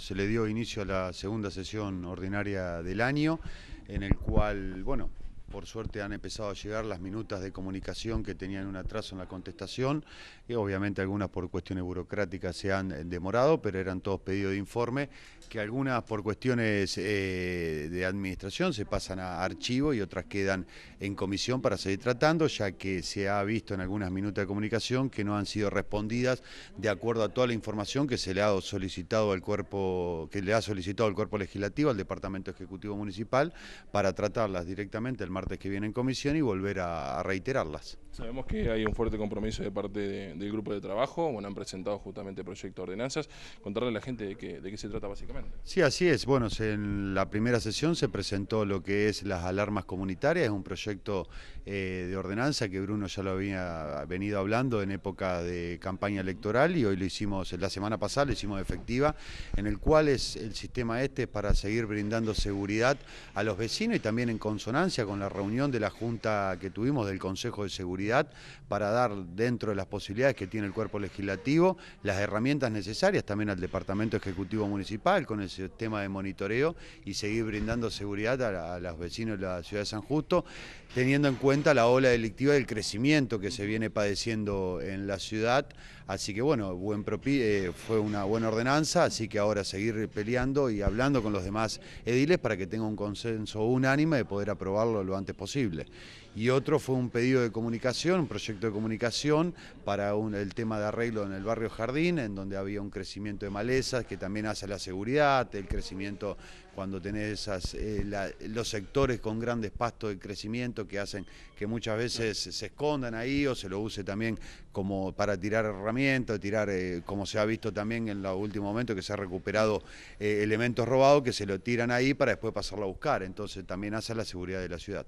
se le dio inicio a la segunda sesión ordinaria del año, en el cual, bueno, por suerte han empezado a llegar las minutas de comunicación que tenían un atraso en la contestación. Y obviamente algunas por cuestiones burocráticas se han eh, demorado, pero eran todos pedidos de informe, que algunas por cuestiones eh, de administración se pasan a archivo y otras quedan en comisión para seguir tratando, ya que se ha visto en algunas minutas de comunicación que no han sido respondidas de acuerdo a toda la información que se le ha solicitado al cuerpo, que le ha solicitado el cuerpo legislativo, al Departamento Ejecutivo Municipal, para tratarlas directamente martes que viene en comisión y volver a, reiterarlas. Sabemos que hay un fuerte compromiso de parte del grupo de trabajo, bueno, han presentado justamente proyecto de ordenanzas, contarle a la gente de, de qué se trata básicamente. Sí, así es. Bueno, en la primera sesión se presentó lo que es las alarmas comunitarias, es un proyecto eh, de ordenanza que Bruno ya lo había venido hablando en época de campaña electoral y hoy lo hicimos, la semana pasada lo hicimos efectiva, en el cual es el sistema este para seguir brindando seguridad a los vecinos y también en consonancia con la reunión de la Junta que tuvimos del Consejo de Seguridad para dar dentro de las posibilidades que tiene el cuerpo legislativo las herramientas necesarias también al Departamento Ejecutivo Municipal con el sistema de monitoreo y seguir brindando seguridad a, los vecinos de la ciudad de San Justo, teniendo en cuenta la ola delictiva del crecimiento que se viene padeciendo en la ciudad. Así que bueno, buen eh, fue una buena ordenanza, así que ahora seguir peleando y hablando con los demás ediles para que tenga un consenso unánime de poder aprobarlo lo antes posible. Y otro fue un pedido de comunicación, un proyecto de comunicación para un, el tema de arreglo en el barrio Jardín, en donde había un crecimiento de malezas que también hace la seguridad, el crecimiento cuando tenés esas, eh, los sectores con grandes pastos de crecimiento que hacen que muchas veces se escondan ahí o se lo use también como para tirar herramientas, tirar, eh, como se ha visto también en los últimos momentos que se ha recuperado eh, elementos robados que se lo tiran ahí para después pasarlo a buscar. Entonces también hace la seguridad de la ciudad.